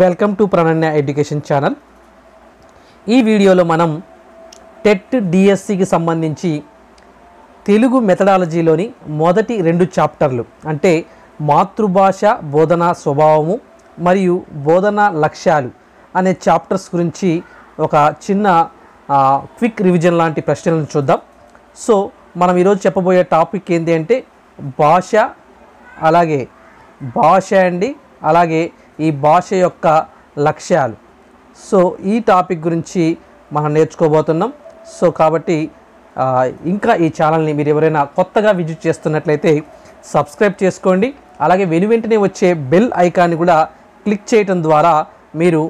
welcome to Prananya education channel ఈ వీడియోలో మనం టెట్ డిఎస్సికి సంబంధించి తెలుగు మెథడాలజీలోని మొదటి రెండు చాప్టర్లు అంటే మాతృభాష బోధనా స్వభావము మరియు బోధనా లక్ష్యాలు అనే చాప్టర్స్ గురించి ఒక చిన్న క్విక్ రివిజన్ లాంటి ప్రశ్నలను చూద్దాం సో మనం ఈరోజు చెప్పబోయే టాపిక్ ఏంటి అంటే భాష అలాగే భాష అండి అలాగే ఈ భాష యొక్క లక్ష్యాలు సో ఈ టాపిక్ గురించి మనం నేర్చుకోబోతున్నాం సో కాబట్టి ఇంకా ఈ ఛానల్ని మీరు ఎవరైనా కొత్తగా విజిట్ చేస్తున్నట్లయితే సబ్స్క్రైబ్ చేసుకోండి అలాగే వెను వెంటనే వచ్చే బెల్ ఐకాన్ని కూడా క్లిక్ చేయటం ద్వారా మీరు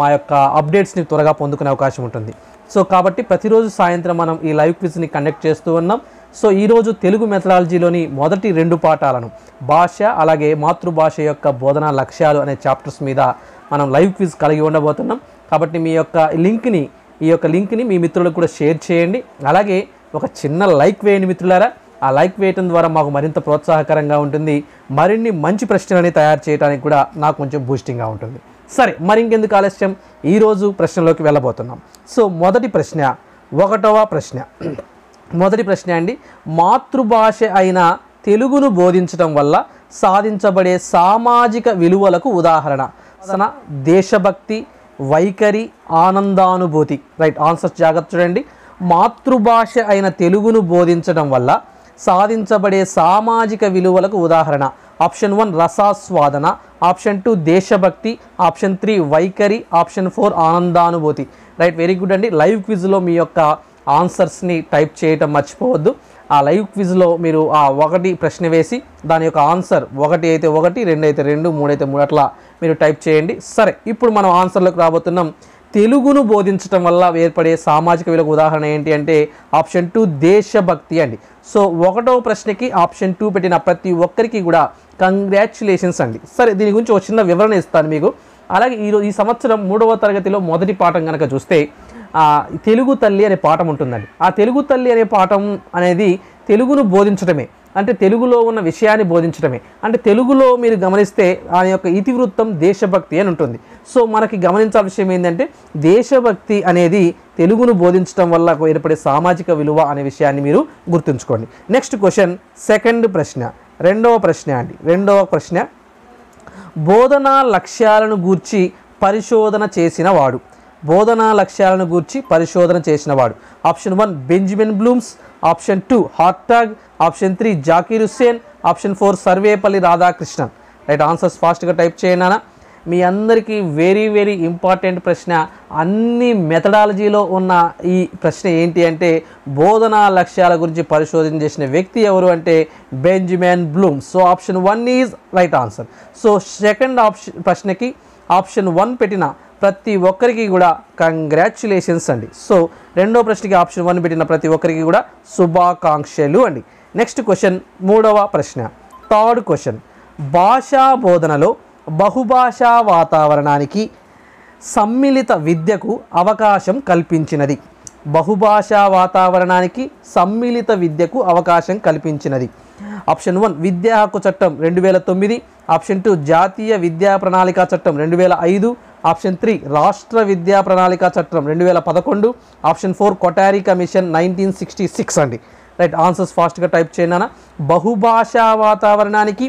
మా యొక్క అప్డేట్స్ని త్వరగా పొందుకునే అవకాశం ఉంటుంది సో కాబట్టి ప్రతిరోజు సాయంత్రం మనం ఈ లైవ్ క్విజ్ని కండక్ట్ చేస్తూ ఉన్నాం సో ఈరోజు తెలుగు మెథడాలజీలోని మొదటి రెండు పాఠాలను భాష అలాగే మాతృభాష యొక్క బోధనా లక్ష్యాలు అనే చాప్టర్స్ మీద మనం లైవ్ క్విజ్ కలిగి ఉండబోతున్నాం కాబట్టి మీ యొక్క లింక్ని ఈ యొక్క లింక్ని మీ మిత్రులకు కూడా షేర్ చేయండి అలాగే ఒక చిన్న లైక్ వేయండి మిత్రులారా ఆ లైక్ వేయటం ద్వారా మాకు మరింత ప్రోత్సాహకరంగా ఉంటుంది మరిన్ని మంచి ప్రశ్నలని తయారు చేయడానికి కూడా నాకు కొంచెం బూస్టింగ్గా ఉంటుంది సరే మరి ఇంకెందుకు ఆలస్యం ఈరోజు ప్రశ్నలోకి వెళ్ళబోతున్నాం సో మొదటి ప్రశ్న ఒకటవ ప్రశ్న మొదటి ప్రశ్న అండి మాతృభాష అయిన తెలుగును బోధించడం వల్ల సాధించబడే సామాజిక విలువలకు ఉదాహరణ దేశభక్తి వైఖరి ఆనందానుభూతి రైట్ ఆన్సర్స్ జాగ్రత్త చూడండి మాతృభాష అయిన తెలుగును బోధించడం వల్ల సాధించబడే సామాజిక విలువలకు ఉదాహరణ ఆప్షన్ వన్ రసాస్వాదన ఆప్షన్ టూ దేశభక్తి ఆప్షన్ త్రీ వైఖరి ఆప్షన్ ఫోర్ ఆనందానుభూతి రైట్ వెరీ గుడ్ అండి లైవ్ క్విజ్లో మీ యొక్క ఆన్సర్స్ని టైప్ చేయటం మర్చిపోవద్దు ఆ లైవ్ క్విజ్లో మీరు ఆ ఒకటి ప్రశ్న వేసి దాని యొక్క ఆన్సర్ ఒకటి అయితే ఒకటి రెండు అయితే రెండు మూడు అయితే మూడు అట్లా మీరు టైప్ చేయండి సరే ఇప్పుడు మనం ఆన్సర్లకు రాబోతున్నాం తెలుగును బోధించడం వల్ల ఏర్పడే సామాజిక విలువ ఉదాహరణ ఏంటి అంటే ఆప్షన్ టూ దేశభక్తి అండి సో ఒకటో ప్రశ్నకి ఆప్షన్ టూ పెట్టిన ప్రతి ఒక్కరికి కూడా కంగ్రాచ్యులేషన్స్ అండి సరే దీని గురించి ఒక చిన్న వివరణ ఇస్తాను మీకు అలాగే ఈరోజు ఈ సంవత్సరం మూడవ తరగతిలో మొదటి పాఠం కనుక చూస్తే తెలుగు తల్లి అనే పాఠం ఉంటుందండి ఆ తెలుగు తల్లి అనే పాఠం అనేది తెలుగును బోధించడమే అంటే తెలుగులో ఉన్న విషయాన్ని బోధించడమే అంటే తెలుగులో మీరు గమనిస్తే ఆయన యొక్క ఇతివృత్తం దేశభక్తి అని ఉంటుంది సో మనకి గమనించాల్సిన విషయం ఏంటంటే దేశభక్తి అనేది తెలుగును బోధించడం వల్ల ఏర్పడే సామాజిక విలువ అనే విషయాన్ని మీరు గుర్తుంచుకోండి నెక్స్ట్ క్వశ్చన్ సెకండ్ ప్రశ్న రెండవ ప్రశ్న అండి రెండవ ప్రశ్న బోధనా లక్ష్యాలను గూర్చి పరిశోధన చేసిన వాడు బోధనా లక్ష్యాలను గురించి పరిశోధన చేసినవాడు option one Benjamin Bloom's option two Hartog option three Zakir Hussain option four Sarvepalli Radhakrishnan right answers ఫాస్ట్గా టైప్ చేయనా మీ అందరికీ వెరీ వెరీ ఇంపార్టెంట్ ప్రశ్న అన్ని మెథడాలజీలో ఉన్న ఈ ప్రశ్న ఏంటి అంటే బోధనా లక్ష్యాల గురించి పరిశోధన చేసిన వ్యక్తి ఎవరు అంటే Benjamin Bloom so option one is right answer so second option ప్రశ్నకి ఆప్షన్ వన్ పెట్టిన ప్రతి ఒక్కరికి కూడా కంగ్రాచ్యులేషన్స్ అండి సో రెండో ప్రశ్నకి ఆప్షన్ వన్ పెట్టిన ప్రతి ఒక్కరికి కూడా శుభాకాంక్షలు అండి నెక్స్ట్ క్వశ్చన్ మూడవ ప్రశ్న థర్డ్ క్వశ్చన్ భాషా బోధనలో బహుభాషా వాతావరణానికి సమ్మిళిత విద్యకు అవకాశం కల్పించినది బహుభాషా వాతావరణానికి సమ్మిళిత విద్యకు అవకాశం కల్పించినది ఆప్షన్ వన్ విద్యా హక్కు చట్టం రెండు వేల తొమ్మిది ఆప్షన్ టూ జాతీయ విద్యా ప్రణాళిక చట్టం రెండు వేల ఐదు ఆప్షన్ త్రీ రాష్ట్ర విద్యా ప్రణాళిక చట్టం రెండు వేల పదకొండు option four Kothari commission nineteen sixty six అండి రైట్ ఆన్సర్స్ ఫాస్ట్గా టైప్ చేయనా బహుభాషా వాతావరణానికి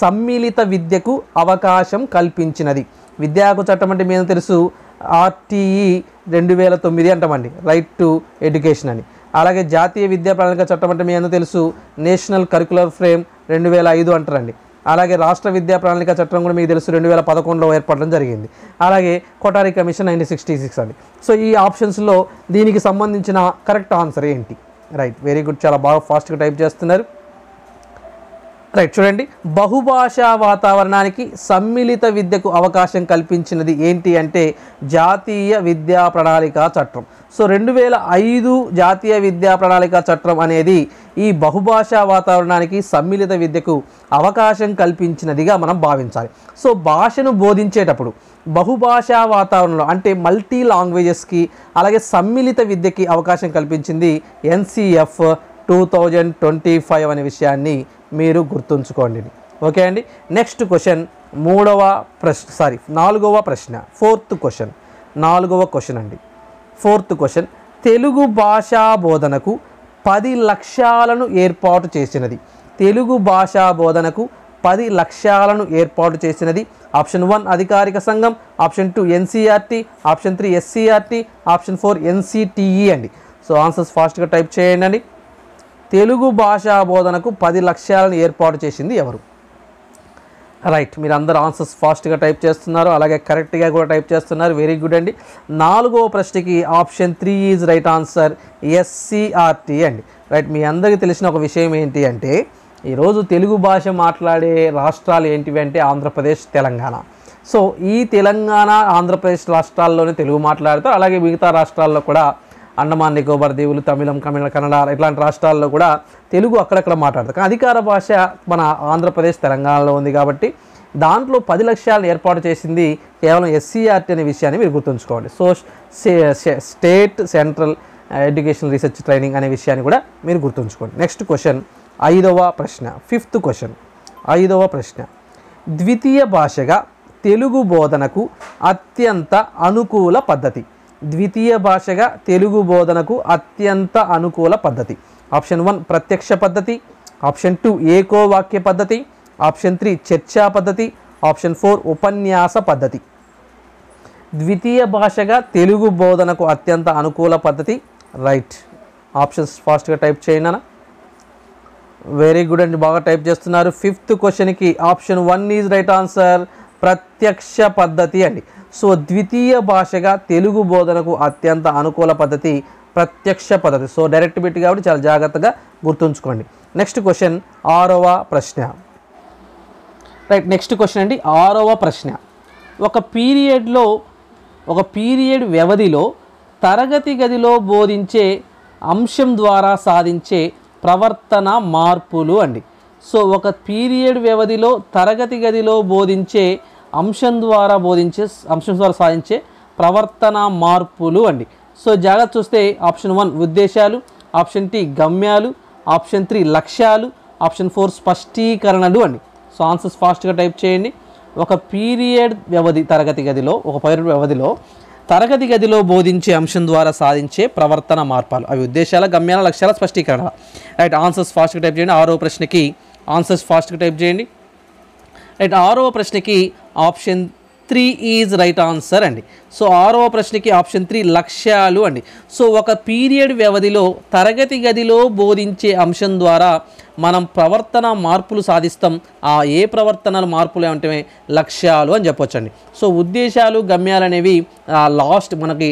సమ్మిళిత విద్యకు అవకాశం కల్పించినది విద్యాకు చట్టం అంటే మీద తెలుసు ఆర్టీఈ రెండు వేల తొమ్మిది అంటామండి రైట్ టు ఎడ్యుకేషన్ అని అలాగే జాతీయ విద్యా ప్రణాళిక చట్టం అంటే మీ అందరూ తెలుసు నేషనల్ కరికులర్ ఫ్రేమ్ రెండు వేల ఐదు అంటారండి అలాగే రాష్ట్ర విద్యా ప్రణాళిక చట్టం కూడా మీకు తెలుసు రెండు వేల పదకొండులో ఏర్పడడం జరిగింది అలాగే Kothari commission nineteen sixty six అండి సో ఈ ఆప్షన్స్లో దీనికి సంబంధించిన కరెక్ట్ ఆన్సర్ ఏంటి రైట్ వెరీ గుడ్ చాలా బాగా ఫాస్ట్గా టైప్ చేస్తున్నారు రైట్ చూడండి బహుభాషా వాతావరణానికి సమ్మిళిత విద్యకు అవకాశం కల్పించినది ఏంటి అంటే జాతీయ విద్యా ప్రణాళిక చట్టం సో రెండు వేల ఐదు జాతీయ విద్యా ప్రణాళిక చట్టం అనేది ఈ బహుభాషా వాతావరణానికి సమ్మిళిత విద్యకు అవకాశం కల్పించినదిగా మనం భావించాలి సో భాషను బోధించేటప్పుడు బహుభాషా వాతావరణంలో అంటే మల్టీ లాంగ్వేజెస్కి అలాగే సమ్మిళిత విద్యకి అవకాశం కల్పించింది NCF two thousand twenty five అనే విషయాన్ని మీరు గుర్తుంచుకోండి ఓకే అండి నెక్స్ట్ క్వశ్చన్ మూడవ ప్రశ్న సారీ నాలుగవ ప్రశ్న ఫోర్త్ క్వశ్చన్ నాలుగవ క్వశ్చన్ అండి ఫోర్త్ క్వశ్చన్ తెలుగు భాషా బోధనకు పది లక్ష్యాలను ఏర్పాటు చేసినది తెలుగు భాషా బోధనకు పది లక్ష్యాలను ఏర్పాటు చేసినది ఆప్షన్ వన్ అధికారిక సంఘం option two NCERT option three SCERT option four NCTE అండి సో ఆన్సర్స్ ఫాస్ట్గా టైప్ చేయండి తెలుగు భాషా బోధనకు పది లక్ష్యాలను ఏర్పాటు చేసింది ఎవరు రైట్ మీరు అందరు ఆన్సర్స్ ఫాస్ట్గా టైప్ చేస్తున్నారు అలాగే కరెక్ట్గా కూడా టైప్ చేస్తున్నారు వెరీ గుడ్ అండి నాలుగో ప్రశ్నకి option three is right answer SCERT అండి రైట్ మీ అందరికీ తెలిసిన ఒక విషయం ఏంటి అంటే ఈరోజు తెలుగు భాష మాట్లాడే రాష్ట్రాలు ఏంటివి అంటే ఆంధ్రప్రదేశ్ తెలంగాణ సో ఈ తెలంగాణ ఆంధ్రప్రదేశ్ రాష్ట్రాల్లోనే తెలుగు మాట్లాడతారు అలాగే మిగతా రాష్ట్రాల్లో కూడా అండమాన్ నికోబార్ దీవులు తమిళం కమిళ కన్నడ ఇట్లాంటి రాష్ట్రాల్లో కూడా తెలుగు అక్కడక్కడ మాట్లాడతారు కానీ అధికార భాష మన ఆంధ్రప్రదేశ్ తెలంగాణలో ఉంది కాబట్టి దాంట్లో పది లక్ష్యాలను ఏర్పాటు చేసింది కేవలం ఎస్సీఆర్టీ అనే విషయాన్ని మీరు గుర్తుంచుకోండి so state central education research training అనే విషయాన్ని కూడా మీరు గుర్తుంచుకోండి నెక్స్ట్ క్వశ్చన్ ఐదవ ప్రశ్న ఫిఫ్త్ క్వశ్చన్ ఐదవ ప్రశ్న ద్వితీయ భాషగా తెలుగు బోధనకు అత్యంత అనుకూల పద్ధతి ద్వితీయ భాషగా తెలుగు బోధనకు అత్యంత అనుకూల పద్ధతి ఆప్షన్ వన్ ప్రత్యక్ష పద్ధతి ఆప్షన్ టూ ఏకోవాక్య పద్ధతి ఆప్షన్ త్రీ చర్చా పద్ధతి ఆప్షన్ ఫోర్ ఉపన్యాస పద్ధతి ద్వితీయ భాషగా తెలుగు బోధనకు అత్యంత అనుకూల పద్ధతి రైట్ ఆప్షన్స్ ఫాస్ట్గా టైప్ చేయండి వెరీ గుడ్ అండి బాగా టైప్ చేస్తున్నారు ఫిఫ్త్ క్వశ్చన్కి option one is right answer ప్రత్యక్ష పద్ధతి అండి సో ద్వితీయ భాషగా తెలుగు బోధనకు అత్యంత అనుకూల పద్ధతి ప్రత్యక్ష పద్ధతి సో డైరెక్ట్ బిట్ కాబట్టి చాలా జాగ్రత్తగా గుర్తుంచుకోండి నెక్స్ట్ క్వశ్చన్ ఆరవ ప్రశ్న రైట్ నెక్స్ట్ క్వశ్చన్ అండి ఆరవ ప్రశ్న ఒక పీరియడ్లో ఒక పీరియడ్ వ్యవధిలో తరగతి గదిలో బోధించే అంశం ద్వారా సాధించే ప్రవర్తన మార్పులు అండి సో ఒక పీరియడ్ వ్యవధిలో తరగతి గదిలో బోధించే అంశం ద్వారా బోధించే అంశం ద్వారా సాధించే ప్రవర్తన మార్పులు అండి సో జాగ్రత్త చూస్తే ఆప్షన్ వన్ ఉద్దేశాలు ఆప్షన్ టీ గమ్యాలు ఆప్షన్ త్రీ లక్ష్యాలు ఆప్షన్ ఫోర్ స్పష్టీకరణలు అండి సో ఆన్సర్స్ ఫాస్ట్గా టైప్ చేయండి ఒక పీరియడ్ వ్యవధి తరగతి గదిలో ఒక పీరియడ్ వ్యవధిలో తరగతి గదిలో బోధించే అంశం ద్వారా సాధించే ప్రవర్తన మార్పాలు అవి ఉద్దేశాల గమ్యాల లక్ష్యాల స్పష్టీకరణ రైట్ ఆన్సర్స్ ఫాస్ట్గా టైప్ చేయండి ఆరో ప్రశ్నకి ఆన్సర్స్ ఫాస్ట్గా టైప్ చేయండి రైట్ ఆరో ప్రశ్నకి option three is right answer అండి సో ఆరవ ప్రశ్నకి ఆప్షన్ త్రీ లక్ష్యాలు అండి సో ఒక పీరియడ్ వ్యవధిలో తరగతి గదిలో బోధించే అంశం ద్వారా మనం ప్రవర్తన మార్పులు సాధిస్తాం ఆ ఏ ప్రవర్తనలు మార్పులు ఏమంటే లక్ష్యాలు అని చెప్పొచ్చండి సో ఉద్దేశాలు గమ్యాలు అనేవి లాస్ట్ మనకి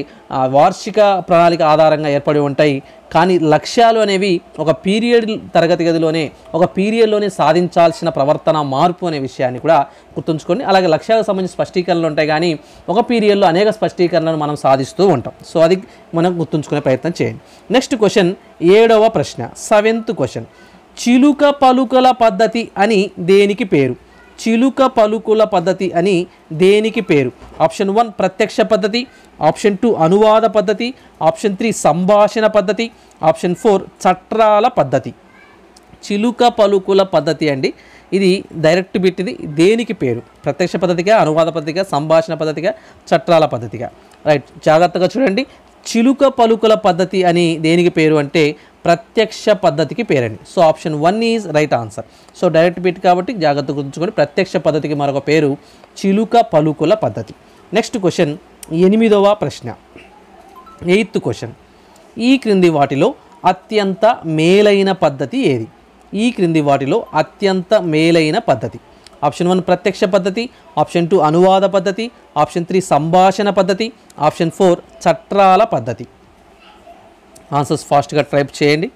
వార్షిక ప్రణాళిక ఆధారంగా ఏర్పడి ఉంటాయి కానీ లక్ష్యాలు అనేవి ఒక పీరియడ్ తరగతి గదిలోనే ఒక పీరియడ్లోనే సాధించాల్సిన ప్రవర్తన మార్పు అనే విషయాన్ని కూడా గుర్తుంచుకోండి అలాగే లక్ష్యాలకు సంబంధించి స్పష్టీకరణలు ఉంటాయి కానీ ఒక పీరియడ్లో అనేక స్పష్టీకరణలు మనం సాధిస్తూ ఉంటాం సో అది మనం గుర్తుంచుకునే ప్రయత్నం చేయండి నెక్స్ట్ క్వశ్చన్ ఏడవ ప్రశ్న సెవెంత్ క్వశ్చన్ చిలుక పలుకల పద్ధతి అని దేనికి పేరు చిలుక పలుకుల పద్ధతి అని దేనికి పేరు ఆప్షన్ వన్ ప్రత్యక్ష పద్ధతి ఆప్షన్ టూ అనువాద పద్ధతి ఆప్షన్ త్రీ సంభాషణ పద్ధతి ఆప్షన్ ఫోర్ చట్రాల పద్ధతి చిలుక పలుకుల పద్ధతి అండి ఇది డైరెక్ట్ పెట్టింది దేనికి పేరు ప్రత్యక్ష పద్ధతిగా అనువాద పద్ధతిగా సంభాషణ పద్ధతిగా చట్రాల పద్ధతిగా రైట్ జాగ్రత్తగా చూడండి చిలుక పలుకుల పద్ధతి అని దేనికి పేరు అంటే ప్రత్యక్ష పద్ధతికి పేరండి so option one is right answer so direct bit కాబట్టి జాగ్రత్త గుర్తుంచుకొని ప్రత్యక్ష పద్ధతికి మరొక పేరు చిలుక పలుకుల పద్ధతి నెక్స్ట్ క్వశ్చన్ ఎనిమిదవ ప్రశ్న ఎయిత్ క్వశ్చన్ ఈ క్రింది వాటిలో అత్యంత మేలైన పద్ధతి ఏది ఈ క్రింది వాటిలో అత్యంత మేలైన పద్ధతి ఆప్షన్ వన్ ప్రత్యక్ష పద్ధతి ఆప్షన్ టూ అనువాద పద్ధతి ఆప్షన్ త్రీ సంభాషణ పద్ధతి ఆప్షన్ ఫోర్ చట్రాల పద్ధతి ఆన్సర్స్ ఫాస్ట్గా టైప్ చేయండి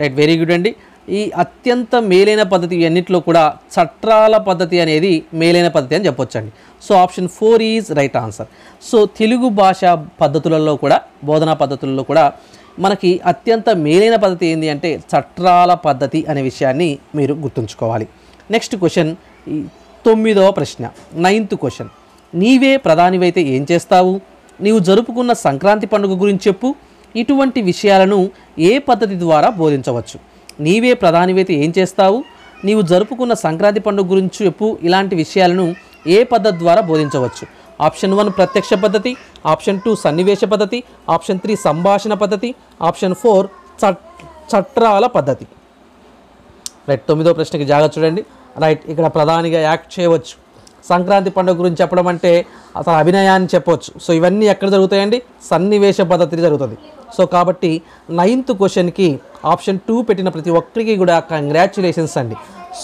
రైట్ వెరీ గుడ్ అండి ఈ అత్యంత మేలైన పద్ధతి అన్నింటిలో కూడా చట్రాల పద్ధతి అనేది మేలైన పద్ధతి అని చెప్పొచ్చండి so option four is right answer so Telugu భాష పద్ధతులలో కూడా బోధనా పద్ధతులలో కూడా మనకి అత్యంత మేలైన పద్ధతి ఏంటి అంటే చట్రాల పద్ధతి అనే విషయాన్ని మీరు గుర్తుంచుకోవాలి నెక్స్ట్ క్వశ్చన్ తొమ్మిదవ ప్రశ్న నైన్త్ క్వశ్చన్ నీవే ప్రధానివైతే ఏం చేస్తావు నీవు జరుపుకున్న సంక్రాంతి పండుగ గురించి చెప్పు ఇటువంటి విషయాలను ఏ పద్ధతి ద్వారా బోధించవచ్చు నీవే ప్రధానివైతే ఏం చేస్తావు నీవు జరుపుకున్న సంక్రాంతి పండుగ గురించి చెప్పు ఇలాంటి విషయాలను ఏ పద్ధతి ద్వారా బోధించవచ్చు ఆప్షన్ వన్ ప్రత్యక్ష పద్ధతి ఆప్షన్ టూ సన్నివేశ పద్ధతి ఆప్షన్ త్రీ సంభాషణ పద్ధతి ఆప్షన్ ఫోర్ చట్రాల పద్ధతి రైట్ తొమ్మిదో ప్రశ్నకి జాగ్రత్త చూడండి రైట్ ఇక్కడ ప్రధానిగా యాక్ట్ చేయవచ్చు సంక్రాంతి పండుగ గురించి చెప్పడం అంటే అసలు అభినయాన్ని చెప్పవచ్చు సో ఇవన్నీ ఎక్కడ జరుగుతాయండి సన్నివేశ పద్ధతి జరుగుతుంది సో కాబట్టి నైన్త్ క్వశ్చన్కి ఆప్షన్ టూ పెట్టిన ప్రతి ఒక్కరికి కూడా కంగ్రాచ్యులేషన్స్ అండి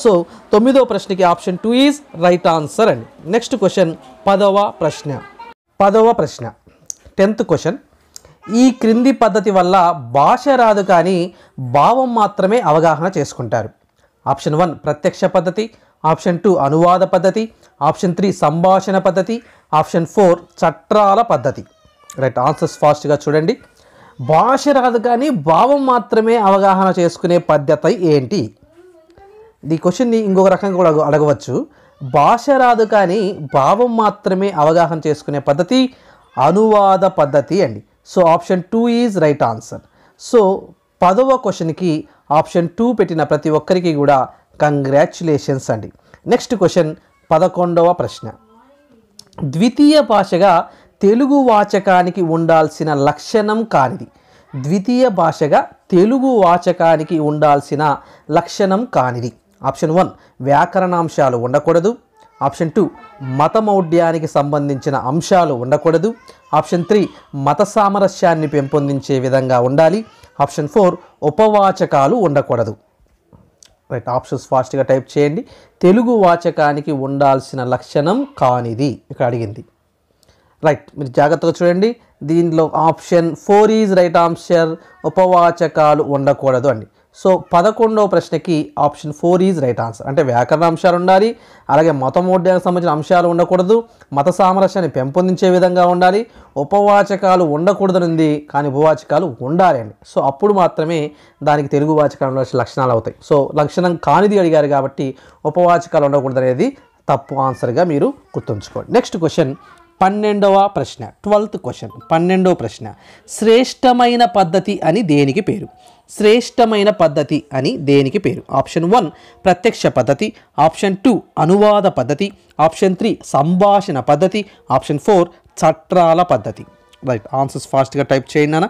సో తొమ్మిదో ప్రశ్నకి option two is right answer అండి నెక్స్ట్ క్వశ్చన్ పదవ ప్రశ్న పదవ ప్రశ్న టెన్త్ క్వశ్చన్ ఈ క్రింది పద్ధతి వల్ల భాష రాదు కానీ భావం మాత్రమే అవగాహన చేసుకుంటారు ఆప్షన్ వన్ ప్రత్యక్ష పద్ధతి ఆప్షన్ టూ అనువాద పద్ధతి ఆప్షన్ త్రీ సంభాషణ పద్ధతి ఆప్షన్ ఫోర్ చట్రాల పద్ధతి రైట్ ఆన్సర్స్ ఫాస్ట్గా చూడండి భాష రాదు కానీ భావం మాత్రమే అవగాహన చేసుకునే పద్ధతి ఏంటి ఈ క్వశ్చన్ని ఇంకొక రకంగా కూడా అడగవచ్చు భాష రాదు కానీ భావం మాత్రమే అవగాహన చేసుకునే పద్ధతి అనువాద పద్ధతి అండి so option two is right answer so పదవ క్వశ్చన్కి ఆప్షన్ టూ పెట్టిన ప్రతి ఒక్కరికి కూడా కంగ్రాచ్యులేషన్స్ అండి నెక్స్ట్ క్వశ్చన్ పదకొండవ ప్రశ్న ద్వితీయ భాషగా తెలుగు వాచకానికి ఉండాల్సిన లక్షణం కానిది ద్వితీయ భాషగా తెలుగు వాచకానికి ఉండాల్సిన లక్షణం కానిది ఆప్షన్ వన్ వ్యాకరణాంశాలు ఉండకూడదు ఆప్షన్ టూ మతమౌఢ్యానికి సంబంధించిన అంశాలు ఉండకూడదు ఆప్షన్ త్రీ మత సామరస్యాన్ని పెంపొందించే విధంగా ఉండాలి ఆప్షన్ ఫోర్ ఉపవాచకాలు ఉండకూడదు రైట్ ఆప్షన్స్ ఫాస్ట్గా టైప్ చేయండి తెలుగు వాచకానికి ఉండాల్సిన లక్షణం కానిది ఇక్కడ అడిగింది రైట్ మీరు జాగ్రత్తగా చూడండి దీనిలో option four is right answer ఉపవాచకాలు ఉండకూడదు అండి సో పదకొండవ ప్రశ్నకి option four is right answer అంటే వ్యాకరణ అంశాలు ఉండాలి అలాగే మతమోడ్యానికి సంబంధించిన అంశాలు ఉండకూడదు మత సామరస్యాన్ని పెంపొందించే విధంగా ఉండాలి ఉపవాచకాలు ఉండకూడదనుంది కానీ ఉపవాచకాలు ఉండాలి అండి సో అప్పుడు మాత్రమే దానికి తెలుగు వాచకాలు లక్షణాలు అవుతాయి సో లక్షణం కానిది అడిగారు కాబట్టి ఉపవాచకాలు ఉండకూడదు అనేది తప్పు ఆన్సర్గా మీరు గుర్తుంచుకోండి నెక్స్ట్ క్వశ్చన్ పన్నెండవ ప్రశ్న ట్వెల్త్ క్వశ్చన్ పన్నెండవ ప్రశ్న శ్రేష్టమైన పద్ధతి అని దేనికి పేరు శ్రేష్టమైన పద్ధతి అని దేనికి పేరు ఆప్షన్ వన్ ప్రత్యక్ష పద్ధతి ఆప్షన్ టూ అనువాద పద్ధతి ఆప్షన్ త్రీ సంభాషణ పద్ధతి ఆప్షన్ ఫోర్ చట్రాల పద్ధతి రైట్ ఆన్సర్స్ ఫాస్ట్గా టైప్ చేయండి అన్న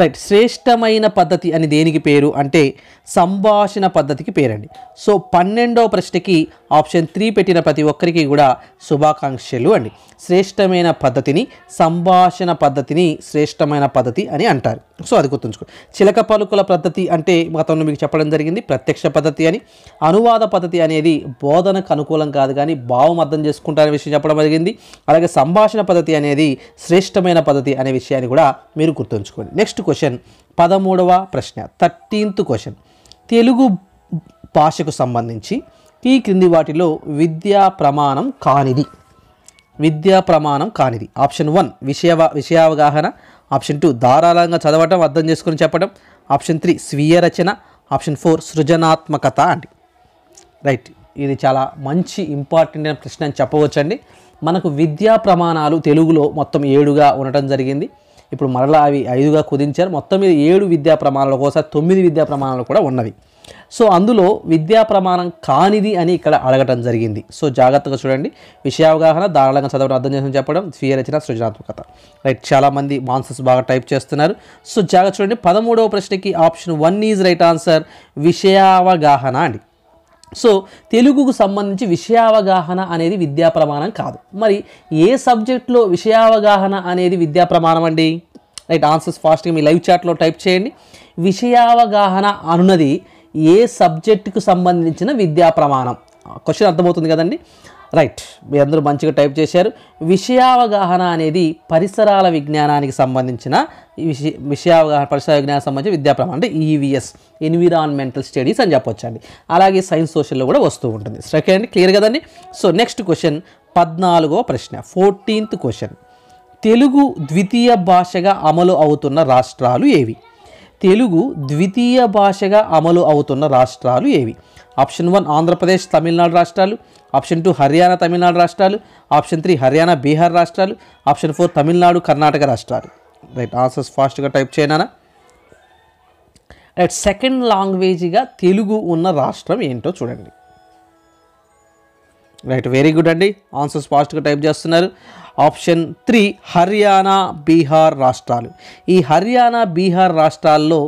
రైట్ శ్రేష్టమైన పద్ధతి అని దేనికి పేరు అంటే సంభాషణ పద్ధతికి పేరండి సో పన్నెండో ప్రశ్నకి ఆప్షన్ త్రీ పెట్టిన ప్రతి ఒక్కరికి కూడా శుభాకాంక్షలు అండి శ్రేష్టమైన పద్ధతిని సంభాషణ పద్ధతిని శ్రేష్టమైన పద్ధతి అని అంటారు సో అది గుర్తుంచుకో చిలక పలుకుల పద్ధతి అంటే గతంలో మీకు చెప్పడం జరిగింది ప్రత్యక్ష పద్ధతి అని అనువాద పద్ధతి అనేది బోధనకు అనుకూలం కాదు కానీ భావం అర్థం చేసుకుంటారనే విషయం చెప్పడం జరిగింది అలాగే సంభాషణ పద్ధతి అనేది శ్రేష్టమైన పద్ధతి అనే విషయాన్ని కూడా మీరు గుర్తుంచుకోండి నెక్స్ట్ క్వశ్చన్ పదమూడవ ప్రశ్న థర్టీన్త్ క్వశ్చన్ తెలుగు భాషకు సంబంధించి ఈ క్రింది వాటిలో విద్యా ప్రమాణం కానిది విద్యా ప్రమాణం కానిది ఆప్షన్ వన్ విషయ విషయావగాహన ఆప్షన్ టూ ధారాళంగా చదవటం అర్థం చేసుకుని చెప్పడం ఆప్షన్ త్రీ స్వీయ రచన ఆప్షన్ ఫోర్ సృజనాత్మకత అండి రైట్ ఇది చాలా మంచి ఇంపార్టెంట్ అయిన ప్రశ్న అని చెప్పవచ్చండి మనకు విద్యా ప్రమాణాలు తెలుగులో మొత్తం ఏడుగా ఉండటం జరిగింది ఇప్పుడు మరలా అవి ఐదుగా కుదించారు మొత్తం మీద ఏడు విద్యా ప్రమాణాలు ఒకసారి తొమ్మిది విద్యా ప్రమాణాలు కూడా ఉన్నవి సో అందులో విద్యా ప్రమాణం కానిది అని ఇక్కడ అడగటం జరిగింది సో జాగ్రత్తగా చూడండి విషయావగాహన దారుణంగా చదవడం అర్థం చేసుకుని చెప్పడం స్వీయ రచన సృజనాత్మకత రైట్ చాలామంది ఆన్సర్స్ బాగా టైప్ చేస్తున్నారు సో జాగ్రత్త చూడండి పదమూడవ ప్రశ్నకి option one is right answer విషయావగాహన అండి సో తెలుగుకు సంబంధించి విషయావగాహన అనేది విద్యా ప్రమాణం కాదు మరి ఏ సబ్జెక్ట్లో విషయావగాహన అనేది విద్యా ప్రమాణం అండి రైట్ ఆన్సర్స్ ఫాస్ట్గా మీ లైవ్ చాట్లో టైప్ చేయండి విషయావగాహన అనున్నది ఏ సబ్జెక్టుకు సంబంధించిన విద్యా ప్రమాణం క్వశ్చన్ అర్థమవుతుంది కదండి రైట్ మీ అందరూ మంచిగా టైప్ చేశారు విషయావగాహన అనేది పరిసరాల విజ్ఞానానికి సంబంధించిన విషయ విషయావగాహన పరిసర విజ్ఞానం సంబంధించి విద్యా ప్రమాణం అంటే ఈవీఎస్ ఎన్విరాన్మెంటల్ స్టడీస్ అని చెప్పొచ్చండి అలాగే సైన్స్ సోషల్లో కూడా వస్తూ ఉంటుంది సెకండ్ క్లియర్ కదండి సో నెక్స్ట్ క్వశ్చన్ పద్నాలుగో ప్రశ్న ఫోర్టీన్త్ క్వశ్చన్ తెలుగు ద్వితీయ భాషగా అమలు అవుతున్న రాష్ట్రాలు ఏవి తెలుగు ద్వితీయ భాషగా అమలు అవుతున్న రాష్ట్రాలు ఏవి ఆప్షన్ వన్ ఆంధ్రప్రదేశ్ తమిళనాడు రాష్ట్రాలు ఆప్షన్ టూ హర్యానా తమిళనాడు రాష్ట్రాలు ఆప్షన్ త్రీ హర్యానా బీహార్ రాష్ట్రాలు ఆప్షన్ ఫోర్ తమిళనాడు కర్ణాటక రాష్ట్రాలు రైట్ ఆన్సర్స్ ఫాస్ట్గా టైప్ చేయనా రైట్ సెకండ్ లాంగ్వేజ్గా తెలుగు ఉన్న రాష్ట్రం ఏంటో చూడండి రైట్ వెరీ గుడ్ అండి ఆన్సర్స్ ఫాస్ట్గా టైప్ చేస్తున్నారు ఆప్షన్ త్రీ హర్యానా బీహార్ రాష్ట్రాలు ఈ హర్యానా బీహార్ రాష్ట్రాల్లో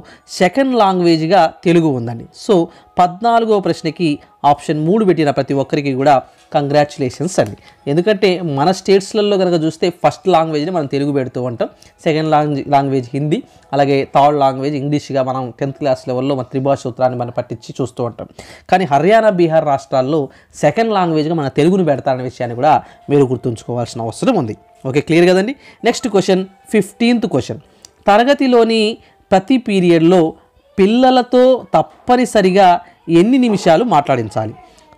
సెకండ్ లాంగ్వేజ్గా తెలుగు ఉందండి సో పద్నాలుగో ప్రశ్నకి ఆప్షన్ మూడు పెట్టిన ప్రతి ఒక్కరికి కూడా కంగ్రాచులేషన్స్ అండి ఎందుకంటే మన స్టేట్స్లలో కనుక చూస్తే ఫస్ట్ లాంగ్వేజ్ని మనం తెలుగు పెడుతూ ఉంటాం సెకండ్ లాంగ్వేజ్ లాంగ్వేజ్ హిందీ అలాగే థర్డ్ లాంగ్వేజ్ ఇంగ్లీష్గా మనం టెన్త్ క్లాస్ లెవెల్లో మన త్రిభాష సూత్రాన్ని మనం పట్టించి చూస్తూ ఉంటాం కానీ హర్యానా బీహార్ రాష్ట్రాల్లో సెకండ్ లాంగ్వేజ్గా మన తెలుగును పెడతారనే విషయాన్ని కూడా మీరు గుర్తుంచుకోవాల్సిన అవసరం ఉంది ఓకే క్లియర్ కదండి నెక్స్ట్ క్వశ్చన్ ఫిఫ్టీన్త్ క్వశ్చన్ తరగతిలోని ప్రతి పీరియడ్లో పిల్లలతో తప్పనిసరిగా ఎన్ని నిమిషాలు మాట్లాడించాలి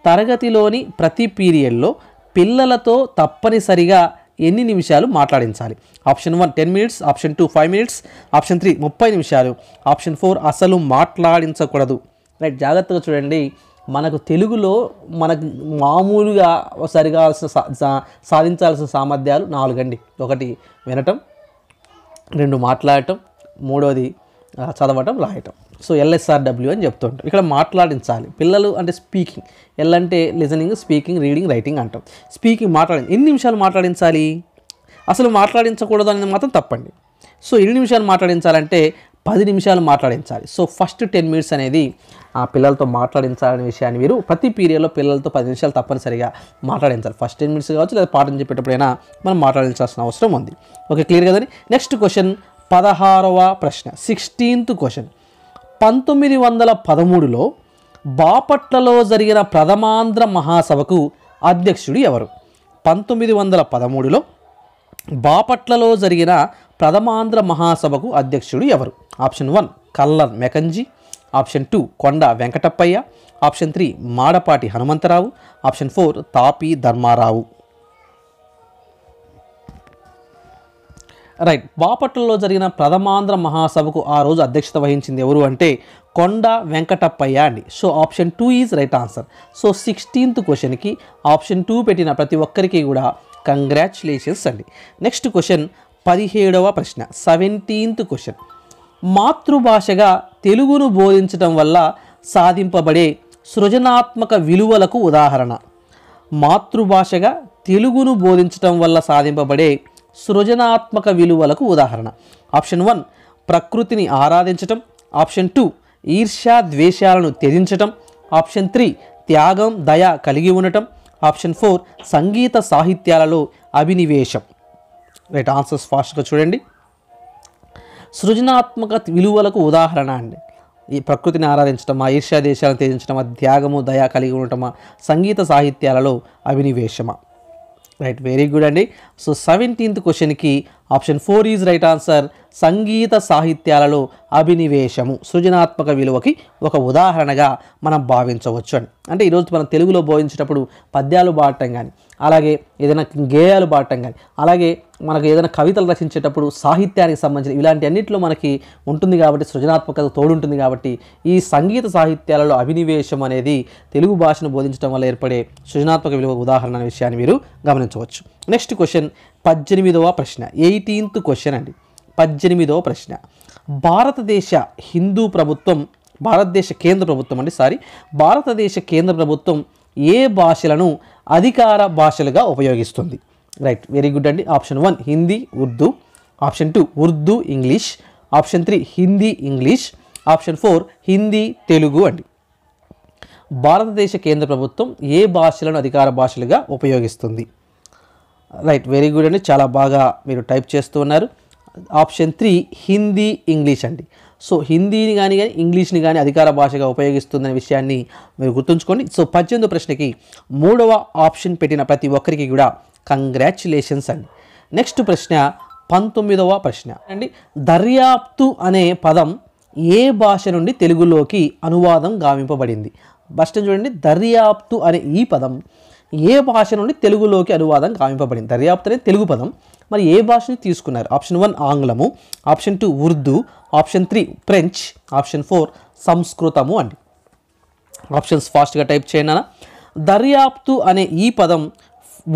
తరగతిలోని ప్రతి పీరియడ్లో పిల్లలతో తప్పనిసరిగా ఎన్ని నిమిషాలు మాట్లాడించాలి option one ten minutes option two five minutes option three ముప్పై నిమిషాలు ఆప్షన్ ఫోర్ అసలు మాట్లాడించకూడదు రైట్ జాగ్రత్తగా చూడండి మనకు తెలుగులో మనకు మామూలుగా సరిగాల్సిన సాధించాల్సిన సామర్థ్యాలు నాలుగండి ఒకటి వినటం రెండు మాట్లాడటం మూడవది చదవటం రాయటం సో ఎల్ఎస్ఆర్డబ్ల్యూ అని చెప్తుంటాం ఇక్కడ మాట్లాడించాలి పిల్లలు అంటే స్పీకింగ్ ఎల్ అంటే లిజనింగ్ స్పీకింగ్ రీడింగ్ రైటింగ్ అంటాం స్పీకింగ్ మాట్లాడి ఎన్ని నిమిషాలు మాట్లాడించాలి అసలు మాట్లాడించకూడదు అనేది మాత్రం తప్పండి సో ఎన్ని నిమిషాలు మాట్లాడించాలంటే పది నిమిషాలు మాట్లాడించాలి సో ఫస్ట్ టెన్ మినిట్స్ అనేది ఆ పిల్లలతో మాట్లాడించాలనే విషయాన్ని మీరు ప్రతి పీరియడ్లో పిల్లలతో పది నిమిషాలు తప్పనిసరిగా మాట్లాడించాలి ఫస్ట్ టెన్ మినిట్స్ కావచ్చు లేదా పాఠం చెప్పేటప్పుడైనా మనం మాట్లాడించాల్సిన అవసరం ఉంది ఓకే క్లియర్ కదండి నెక్స్ట్ క్వశ్చన్ పదహారవ ప్రశ్న సిక్స్టీన్త్ క్వశ్చన్ పంతొమ్మిది వందల పదమూడులో బాపట్లలో జరిగిన ప్రథమాంధ్ర మహాసభకు అధ్యక్షుడు ఎవరు పంతొమ్మిది వందల పదమూడులో బాపట్లలో జరిగిన ప్రథమాంధ్ర మహాసభకు అధ్యక్షుడు ఎవరు option one Colin Mackenzie option two Konda Venkatappayya option three Madapati Hanumantha Rao option four Tapi Dharma Rao right బాపట్లలో జరిగిన ప్రథమాంధ్ర మహాసభకు ఆ రోజు అధ్యక్షత వహించింది ఎవరు అంటే కొండ వెంకటప్పయ్య అండి so option two is right answer so sixteenth క్వశ్చన్కి ఆప్షన్ టూ పెట్టిన ప్రతి ఒక్కరికి కూడా కంగ్రాచులేషన్స్ అండి నెక్స్ట్ క్వశ్చన్ పదిహేడవ ప్రశ్న సెవెంటీన్త్ క్వశ్చన్ మాతృభాషగా తెలుగును బోధించడం వల్ల సాధింపబడే సృజనాత్మక విలువలకు ఉదాహరణ మాతృభాషగా తెలుగును బోధించడం వల్ల సాధింపబడే సృజనాత్మక విలువలకు ఉదాహరణ ఆప్షన్ వన్ ప్రకృతిని ఆరాధించటం ఆప్షన్ టూ ఈర్ష్యా ద్వేషాలను త్యజించటం ఆప్షన్ త్రీ త్యాగం దయ కలిగి ఉండటం ఆప్షన్ ఫోర్ సంగీత సాహిత్యాలలో అభినివేశం రైట్ ఆన్సర్స్ ఫాస్ట్గా చూడండి సృజనాత్మక విలువలకు ఉదాహరణ అండి ఈ ప్రకృతిని ఆరాధించడమా ఈర్ష్యా దేశాలను త్యజించడమా త్యాగము దయ కలిగి ఉండటమా సంగీత సాహిత్యాలలో అభినివేశమా రైట్ వెరీ గుడ్ అండి సో సెవెంటీన్త్ క్వశ్చన్కి option four is right answer సంగీత సాహిత్యాలలో అభినివేశము సృజనాత్మక విలువకి ఒక ఉదాహరణగా మనం భావించవచ్చు అని అంటే ఈరోజు మనం తెలుగులో బోధించేటప్పుడు పద్యాలు పాడటం కానీ అలాగే ఏదైనా గేయాలు పాడటం కానీ అలాగే మనకు ఏదైనా కవితలు రచించేటప్పుడు సాహిత్యానికి సంబంధించిన ఇలాంటి అన్నింటిలో మనకి ఉంటుంది కాబట్టి సృజనాత్మకత తోడుంటుంది కాబట్టి ఈ సంగీత సాహిత్యాలలో అభినివేశం అనేది తెలుగు భాషను బోధించడం వల్ల ఏర్పడే సృజనాత్మక విలువ ఉదాహరణ అనే విషయాన్ని మీరు గమనించవచ్చు నెక్స్ట్ క్వశ్చన్ పద్దెనిమిదవ ప్రశ్న ఎయిటీన్త్ క్వశ్చన్ అండి పద్దెనిమిదవ ప్రశ్న భారతదేశ హిందూ ప్రభుత్వం భారతదేశ కేంద్ర ప్రభుత్వం అండి సారీ భారతదేశ కేంద్ర ప్రభుత్వం ఏ భాషలను అధికార భాషలుగా ఉపయోగిస్తుంది రైట్ వెరీ గుడ్ అండి option one Hindi Urdu option two Urdu English option three Hindi English option four Hindi Telugu అండి భారతదేశ కేంద్ర ప్రభుత్వం ఏ భాషలను అధికార భాషలుగా ఉపయోగిస్తుంది రైట్ వెరీ గుడ్ అండి చాలా బాగా మీరు టైప్ చేస్తూ ఉన్నారు ఆప్షన్ త్రీ హిందీ ఇంగ్లీష్ అండి సో హిందీని కానీ కానీ ఇంగ్లీష్ని కానీ అధికార భాషగా ఉపయోగిస్తుందనే విషయాన్ని మీరు గుర్తుంచుకోండి సో పద్దెనిమిది ప్రశ్నకి మూడవ ఆప్షన్ పెట్టిన ప్రతి ఒక్కరికి కూడా కంగ్రాచులేషన్స్ అండి నెక్స్ట్ ప్రశ్న పంతొమ్మిదవ ప్రశ్న అండి దర్యాప్తు అనే పదం ఏ భాష నుండి తెలుగులోకి అనువాదం గావింపబడింది ఫస్ట్ చూడండి దర్యాప్తు అనే ఈ పదం ఏ భాష నుండి తెలుగులోకి అనువాదం కావింపబడింది దర్యాప్తు అనేది తెలుగు పదం మరి ఏ భాషని తీసుకున్నారు ఆప్షన్ వన్ ఆంగ్లము option two Urdu option three French option four సంస్కృతము అండి ఆప్షన్స్ ఫాస్ట్గా టైప్ చేయనా దర్యాప్తు అనే ఈ పదం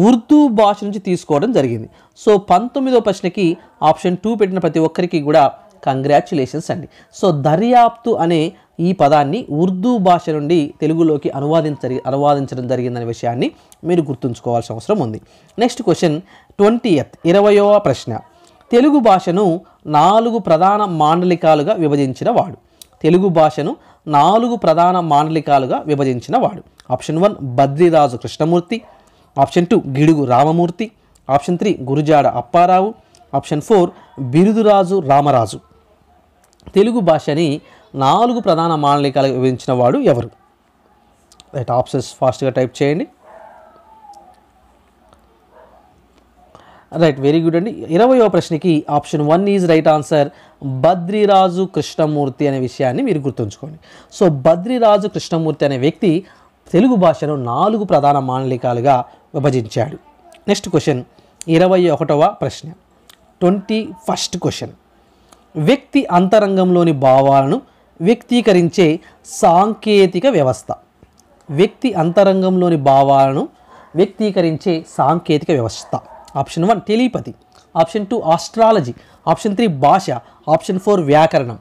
ఉర్దూ భాష నుంచి తీసుకోవడం జరిగింది సో పంతొమ్మిదో ప్రశ్నకి ఆప్షన్ టూ పెట్టిన ప్రతి ఒక్కరికి కూడా కంగ్రాచులేషన్స్ అండి సో దర్యాప్తు అనే ఈ పదాన్ని ఉర్దూ భాష నుండి తెలుగులోకి అనువాదించ అనువాదించడం జరిగిందనే విషయాన్ని మీరు గుర్తుంచుకోవాల్సిన అవసరం ఉంది నెక్స్ట్ క్వశ్చన్ ట్వంటీయత్ ఇరవయవ ప్రశ్న తెలుగు భాషను నాలుగు ప్రధాన మాండలికాలుగా విభజించిన వాడు తెలుగు భాషను నాలుగు ప్రధాన మాండలికాలుగా విభజించిన వాడు option one Badriraju Krishnamurthy option two Gidugu Ramamurthy option three Gurajada Apparao option four Birudaraju Ramaraju Telugu భాషని నాలుగు ప్రధాన మాండలికాలు విభజించిన వాడు ఎవరు రైట్ ఆప్షన్స్ ఫాస్ట్గా టైప్ చేయండి రైట్ వెరీ గుడ్ అండి ఇరవయో ప్రశ్నకి option one is right answer Badriraju Krishnamurthy అనే విషయాన్ని మీరు గుర్తుంచుకోండి సో బద్రిరాజు కృష్ణమూర్తి అనే వ్యక్తి తెలుగు భాషను నాలుగు ప్రధాన మాండలికాలుగా విభజించాడు నెక్స్ట్ క్వశ్చన్ ఇరవై ఒకటవ ప్రశ్న ట్వంటీ ఫస్ట్ క్వశ్చన్ వ్యక్తి అంతరంగంలోని భావాలను వ్యక్తీకరించే సాంకేతిక వ్యవస్థ వ్యక్తి అంతరంగంలోని భావాలను వ్యక్తీకరించే సాంకేతిక వ్యవస్థ option one telepathy option two astrology option three భాష ఆప్షన్ ఫోర్ వ్యాకరణం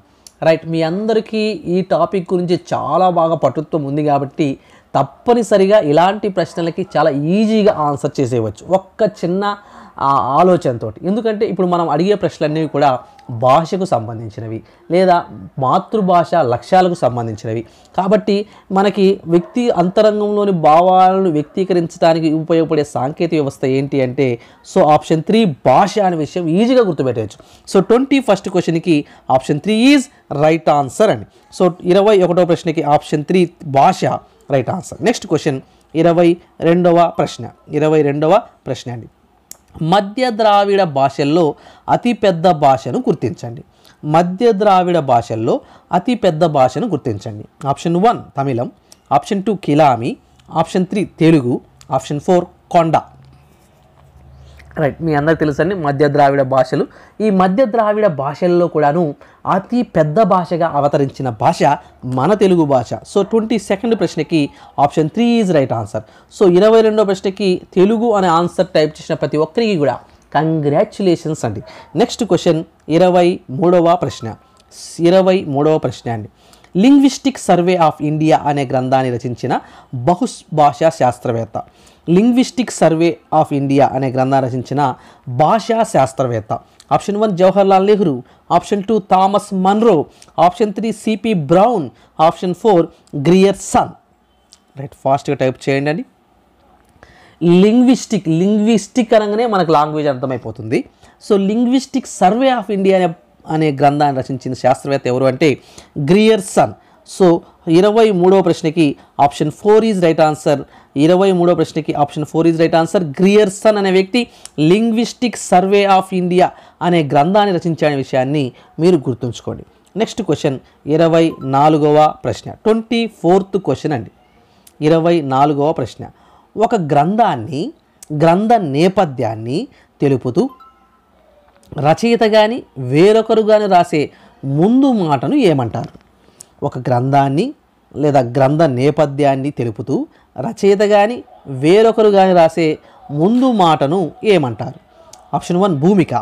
రైట్ మీ అందరికీ ఈ టాపిక్ గురించి చాలా బాగా పటుత్వం ఉంది కాబట్టి తప్పనిసరిగా ఇలాంటి ప్రశ్నలకి చాలా ఈజీగా ఆన్సర్ చేసేయవచ్చు ఒక్క చిన్న ఆలోచనతోటి ఎందుకంటే ఇప్పుడు మనం అడిగే ప్రశ్నలన్నీ కూడా భాషకు సంబంధించినవి లేదా మాతృభాష లక్ష్యాలకు సంబంధించినవి కాబట్టి మనకి వ్యక్తి అంతరంగంలోని భావాలను వ్యక్తీకరించడానికి ఉపయోగపడే సాంకేతిక వ్యవస్థ ఏంటి అంటే సో ఆప్షన్ త్రీ భాష అనే విషయం ఈజీగా గుర్తుపెట్టవచ్చు సో ట్వంటీ ఫస్ట్ క్వశ్చన్కి option three is right answer అండి సో ఇరవై ఒకటో ప్రశ్నకి ఆప్షన్ త్రీ భాష రైట్ ఆన్సర్ నెక్స్ట్ క్వశ్చన్ ఇరవై రెండవ ప్రశ్న ఇరవై రెండవ ప్రశ్న అండి మధ్య ద్రావిడ భాషల్లో అతిపెద్ద భాషను గుర్తించండి మధ్య ద్రావిడ భాషల్లో అతిపెద్ద భాషను గుర్తించండి option one Tamil option two Kolami option three Telugu option four Konda right మీ అందరికి తెలుసండి మధ్య ద్రావిడ భాషలు ఈ మధ్య ద్రావిడ భాషల్లో కూడాను అతి పెద్ద భాషగా అవతరించిన భాష మన తెలుగు భాష సో ట్వంటీ సెకండ్ ప్రశ్నకి option three is right answer so ఇరవై రెండో ప్రశ్నకి తెలుగు అనే ఆన్సర్ టైప్ చేసిన ప్రతి ఒక్కరికి కూడా కంగ్రాచ్యులేషన్స్ అండి నెక్స్ట్ క్వశ్చన్ ఇరవై మూడవ ప్రశ్న ఇరవై మూడవ ప్రశ్న అండి లింగ్విస్టిక్ సర్వే ఆఫ్ ఇండియా అనే గ్రంథాన్ని రచించిన బహుభాషా భాషా శాస్త్రవేత్త లింగ్విస్టిక్ సర్వే ఆఫ్ ఇండియా అనే గ్రంథాన్ని రచించిన భాషా శాస్త్రవేత్త option one Jawaharlal Nehru option two Thomas Munro option three CP Brown option four Grierson right ఫాస్ట్గా టైప్ చేయండి లింగ్విస్టిక్ లింగ్విస్టిక్ అనగానే మనకు లాంగ్వేజ్ అర్థమైపోతుంది so linguistic survey of India అనే అనే గ్రంథాన్ని రచించిన శాస్త్రవేత్త ఎవరు అంటే గ్రియర్సన్ సో ఇరవై మూడవ ప్రశ్నకి option four is right answer ఇరవై మూడవ ప్రశ్నకి option four is right answer Grierson అనే వ్యక్తి లింగ్విస్టిక్ సర్వే ఆఫ్ ఇండియా అనే గ్రంథాన్ని రచించిన విషయాన్ని మీరు గుర్తుంచుకోండి నెక్స్ట్ క్వశ్చన్ ఇరవై నాలుగవ ప్రశ్న ట్వంటీ ఫోర్త్ క్వశ్చన్ అండి ఇరవై నాలుగవ ప్రశ్న ఒక గ్రంథాన్ని గ్రంథ నేపథ్యాన్ని తెలుపుతూ రచయిత కానీ వేరొకరు కానీ రాసే ముందు మాటను ఏమంటారు ఒక గ్రంథాన్ని లేదా గ్రంథ నేపథ్యాన్ని తెలుపుతూ రచయిత కానీ వేరొకరు కానీ రాసే ముందు మాటను ఏమంటారు ఆప్షన్ వన్ భూమిక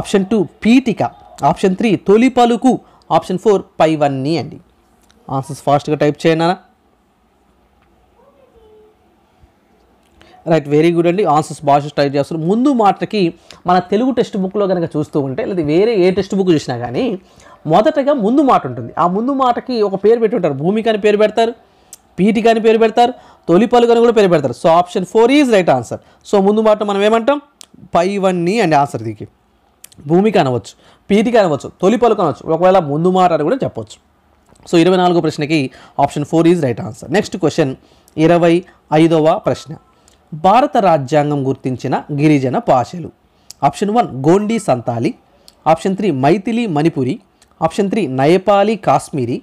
ఆప్షన్ టూ పీఠిక ఆప్షన్ త్రీ తొలి పలుకు ఆప్షన్ ఫోర్ పైవన్నీ అండి ఆన్సర్స్ ఫాస్ట్గా టైప్ చేయనా రైట్ వెరీ గుడ్ అండి ఆన్సర్స్ బాగా ట్రై చేస్తారు ముందు మాటకి మన తెలుగు టెక్స్ట్ బుక్లో కనుక చూస్తూ ఉంటే లేదా వేరే ఏ టెక్స్ట్ బుక్ చూసినా కానీ మొదటగా ముందు మాట ఉంటుంది ఆ ముందు మాటకి ఒక పేరు పెట్టి ఉంటారు భూమిక అని పేరు పెడతారు పీటిక అని పేరు పెడతారు తొలిపలుగు అని కూడా పేరు పెడతారు so option four is right answer so ముందు మాట మనం ఏమంటాం పై వన్నీ అండ్ ఆన్సర్ దీనికి భూమిక అనవచ్చు పీటిక అనవచ్చు తొలిపలుకు అనవచ్చు ఒకవేళ ముందు మాట అని కూడా చెప్పవచ్చు సో ఇరవై నాలుగో ప్రశ్నకి option four is right answer next question ఇరవై ఐదవ ప్రశ్న భారత రాజ్యాంగం గుర్తించిన గిరిజన భాషలు option one Gondi Santali option three Maithili Manipuri option three Nepali Kashmiri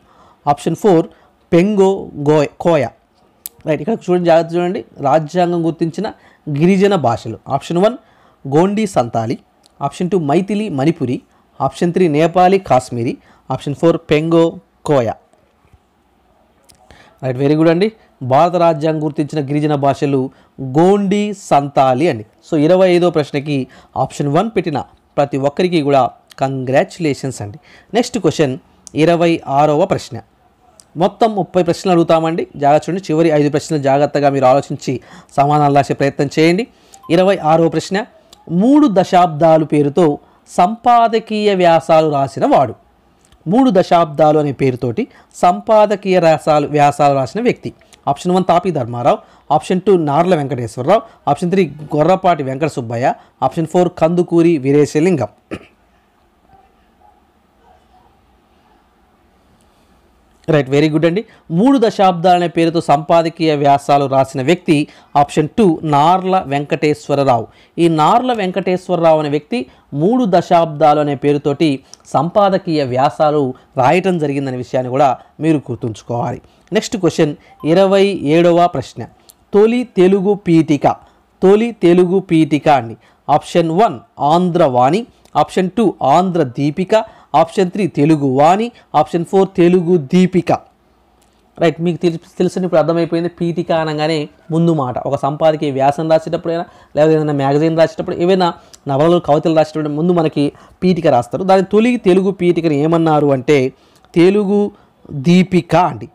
option four Pengo గోయ్ కోయ రైట్ ఇక్కడ చూడండి జాగ్రత్త చూడండి రాజ్యాంగం గుర్తించిన గిరిజన భాషలు option one Gondi Santali option two Maithili Manipuri option three Nepali Kashmiri option four Pengo Koya right very good అండి భారత రాజ్యాంగం గుర్తించిన గిరిజన భాషలు గోండి సంతాలి అండి సో ఇరవై ఐదో ప్రశ్నకి ఆప్షన్ వన్ పెట్టిన ప్రతి ఒక్కరికి కూడా కంగ్రాచులేషన్స్ అండి నెక్స్ట్ క్వశ్చన్ ఇరవై ఆరవ ప్రశ్న మొత్తం ముప్పై ప్రశ్నలు అడుగుతామండి జాగ్రత్త చూడండి చివరి ఐదు ప్రశ్నలు జాగ్రత్తగా మీరు ఆలోచించి సమాధానాలు రాసే ప్రయత్నం చేయండి ఇరవై ఆరవ ప్రశ్న మూడు దశాబ్దాలు పేరుతో సంపాదకీయ వ్యాసాలు రాసిన వాడు మూడు దశాబ్దాలు అనే పేరుతోటి సంపాదకీయ వ్యాసాలు వ్యాసాలు రాసిన వ్యక్తి option one Tapi Dharma Rao option two Narla Venkateswara Rao option three Gorrapati Venkata Subbaiah option four Kandukuri Veeresalingam right very good అండి మూడు దశాబ్దాలనే పేరుతో సంపాదకీయ వ్యాసాలు రాసిన వ్యక్తి ఆప్షన్ టూ నార్ల వెంకటేశ్వరరావు ఈ నార్ల వెంకటేశ్వరరావు అనే వ్యక్తి మూడు దశాబ్దాలు అనే పేరుతోటి సంపాదకీయ వ్యాసాలు రాయటం జరిగిందనే విషయాన్ని కూడా మీరు గుర్తుంచుకోవాలి నెక్స్ట్ క్వశ్చన్ ఇరవై ఏడవ ప్రశ్న తొలి తెలుగు పీఠిక తొలి తెలుగు పీఠిక అండి option one Andhravani option two Andhra Deepika option three Telugu Vani option four Telugu Deepika right మీకు తెలిసి తెలుసుని ఇప్పుడు అర్థమైపోయింది పీఠిక అనగానే ముందు మాట ఒక సంపాదకి వ్యాసం రాసేటప్పుడైనా లేదా ఏదైనా మ్యాగజైన్ రాసేటప్పుడు ఏవైనా నవలలు కవితలు రాసేటప్పుడు ముందు మనకి పీఠిక రాస్తారు దాని తొలి తెలుగు పీఠికను ఏమన్నారు అంటే తెలుగు దీపిక అండి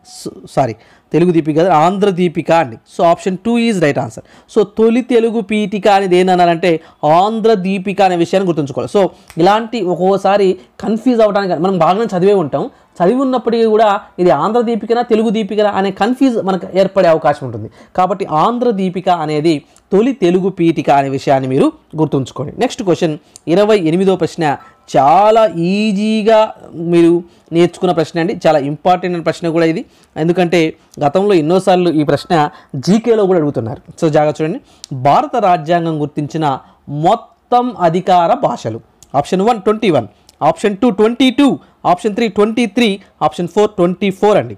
సారీ తెలుగు దీపిక ఆంధ్ర దీపిక అండి so option two is right answer so తొలి తెలుగు పీఠిక అనేది ఏంటన్నారంటే ఆంధ్ర దీపిక అనే విషయాన్ని గుర్తుంచుకోవాలి సో ఇలాంటి ఒక్కోసారి కన్ఫ్యూజ్ అవ్వడానికి మనం బాగానే చదివే ఉంటాం చదివి ఉన్నప్పటికీ కూడా ఇది ఆంధ్ర దీపికనా తెలుగు దీపికనా అనే కన్ఫ్యూజ్ మనకు ఏర్పడే అవకాశం ఉంటుంది కాబట్టి ఆంధ్ర దీపిక అనేది తొలి తెలుగు పీఠిక అనే విషయాన్ని మీరు గుర్తుంచుకోండి నెక్స్ట్ క్వశ్చన్ ఇరవై ఎనిమిదో ప్రశ్న చాలా ఈజీగా మీరు నేర్చుకున్న ప్రశ్న అండి చాలా ఇంపార్టెంట్ ప్రశ్న కూడా ఇది ఎందుకంటే గతంలో ఎన్నోసార్లు ఈ ప్రశ్న జీకేలో కూడా అడుగుతున్నారు సో జాగ్రత్త చూడండి భారత రాజ్యాంగం గుర్తించిన మొత్తం అధికార భాషలు option one twenty one option two twenty two option three twenty three option four twenty four అండి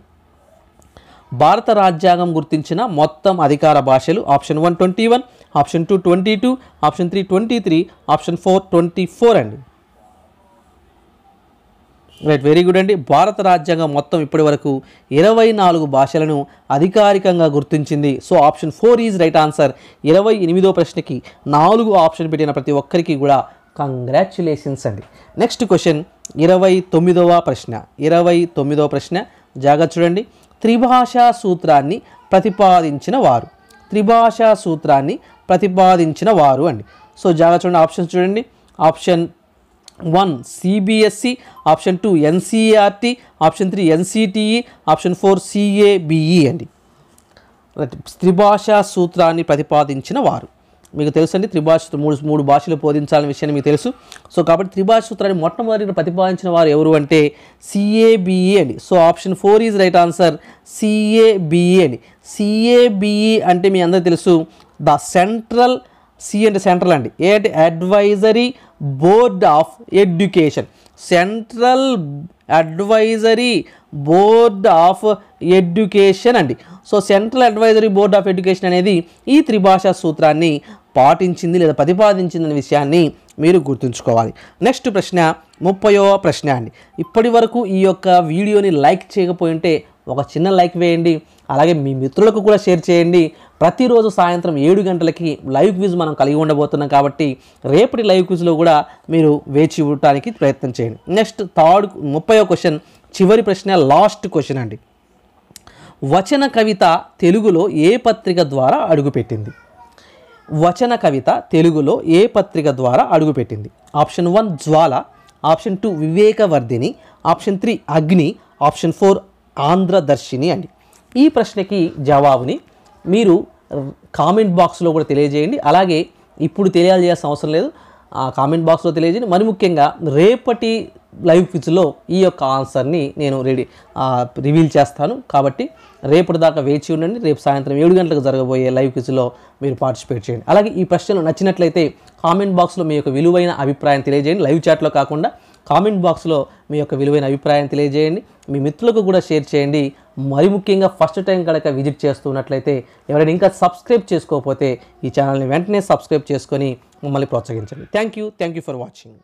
భారత రాజ్యాంగం గుర్తించిన మొత్తం అధికార భాషలు option one twenty one option two twenty two option three twenty three option four twenty four అండి right very good అండి భారత రాజ్యాంగం మొత్తం ఇప్పటి వరకు ఇరవై నాలుగు భాషలను అధికారికంగా గుర్తించింది so option four is right answer ఇరవై ఎనిమిదో ప్రశ్నకి నాలుగు ఆప్షన్ పెట్టిన ప్రతి ఒక్కరికి కూడా కంగ్రాచ్యులేషన్స్ అండి నెక్స్ట్ క్వశ్చన్ ఇరవై తొమ్మిదవ ప్రశ్న ఇరవై తొమ్మిదవ ప్రశ్న జాగ్రత్త చూడండి త్రిభాషా సూత్రాన్ని ప్రతిపాదించిన వారు త్రిభాషా సూత్రాన్ని ప్రతిపాదించిన వారు అండి సో జాగ్రత్త చూడండి ఆప్షన్స్ చూడండి option one CBSE option two NCERT option three NCTE option four CABE అండి త్రిభాషా సూత్రాన్ని ప్రతిపాదించిన వారు మీకు తెలుసు అండి త్రిభాష మూడు మూడు భాషలు బోధించాలనే విషయాన్ని మీకు తెలుసు సో కాబట్టి త్రిభాష సూత్రాన్ని మొట్టమొదటి ప్రతిపాదించిన వారు ఎవరు అంటే సిఏబిఈ e అండి so option four is right answer CABE అండి సిఏబిఈ e అంటే మీ అందరూ తెలుసు ద సెంట్రల్ సి అంటే సెంట్రల్ అండి ఏ అంటే advisory board of education central advisory board of education అండి so central advisory board of education అనేది ఈ త్రిభాషా సూత్రాన్ని పాటించింది లేదా అనే విషయాన్ని మీరు గుర్తుంచుకోవాలి నెక్స్ట్ ప్రశ్న ముప్పయో ప్రశ్న అండి ఇప్పటి వరకు ఈ యొక్క వీడియోని లైక్ చేయకపోయింటే ఒక చిన్న లైక్ వేయండి అలాగే మీ మిత్రులకు కూడా షేర్ చేయండి ప్రతిరోజు సాయంత్రం ఏడు గంటలకి లైవ్ క్విజ్ మనం కలిగి ఉండబోతున్నాం కాబట్టి రేపటి లైవ్ క్విజ్లో కూడా మీరు వేచి ఉండటానికి ప్రయత్నం చేయండి నెక్స్ట్ థర్డ్ ముప్పై క్వశ్చన్ చివరి ప్రశ్న లాస్ట్ క్వశ్చన్ అండి వచన కవిత తెలుగులో ఏ పత్రిక ద్వారా అడుగుపెట్టింది వచన కవిత తెలుగులో ఏ పత్రిక ద్వారా అడుగుపెట్టింది option one Jwala option two Vivekavardhini option three Agni option four Andhradarshini అండి ఈ ప్రశ్నకి జవాబుని మీరు కామెంట్ బాక్స్లో కూడా తెలియజేయండి అలాగే ఇప్పుడు తెలియజేయాల్సిన అవసరం లేదు ఆ కామెంట్ బాక్స్లో తెలియజేయండి మరి ముఖ్యంగా రేపటి లైవ్ క్విజ్లో ఈ యొక్క ఆన్సర్ని నేను రెడీ రివీల్ చేస్తాను కాబట్టి రేపటి దాకా వేచి ఉండండి రేపు సాయంత్రం ఏడు గంటలకు జరగబోయే లైవ్ క్విజ్లో మీరు పార్టిసిపేట్ చేయండి అలాగే ఈ ప్రశ్నలు నచ్చినట్లయితే కామెంట్ బాక్స్లో మీ యొక్క విలువైన అభిప్రాయం తెలియజేయండి లైవ్ చాట్లో కాకుండా కామెంట్ బాక్స్లో మీ యొక్క విలువైన అభిప్రాయాన్ని తెలియజేయండి మీ మిత్రులకు కూడా షేర్ చేయండి మరి ముఖ్యంగా ఫస్ట్ టైం కనుక విజిట్ చేస్తున్నట్లయితే ఎవరైనా ఇంకా సబ్స్క్రైబ్ చేసుకోకపోతే ఈ ఛానల్ని వెంటనే సబ్స్క్రైబ్ చేసుకొని మమ్మల్ని ప్రోత్సహించండి thank you thank you for watching